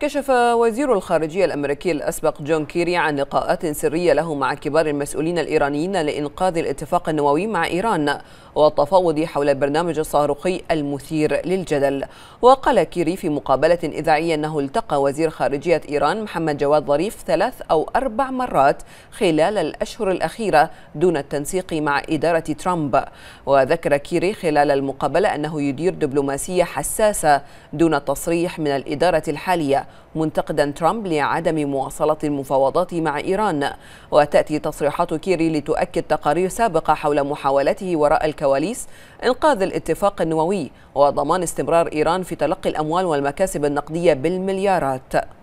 كشف وزير الخارجية الأمريكي الأسبق جون كيري عن لقاءات سرية له مع كبار المسؤولين الإيرانيين لإنقاذ الاتفاق النووي مع إيران والتفاوض حول البرنامج الصاروخي المثير للجدل وقال كيري في مقابلة إذاعية أنه التقى وزير خارجية إيران محمد جواد ظريف ثلاث أو أربع مرات خلال الأشهر الأخيرة دون التنسيق مع إدارة ترامب وذكر كيري خلال المقابلة أنه يدير دبلوماسية حساسة دون تصريح من الإدارة الحالية منتقدا ترامب لعدم مواصلة المفاوضات مع إيران وتأتي تصريحات كيري لتؤكد تقارير سابقة حول محاولته وراء الكواليس إنقاذ الاتفاق النووي وضمان استمرار إيران في تلقي الأموال والمكاسب النقدية بالمليارات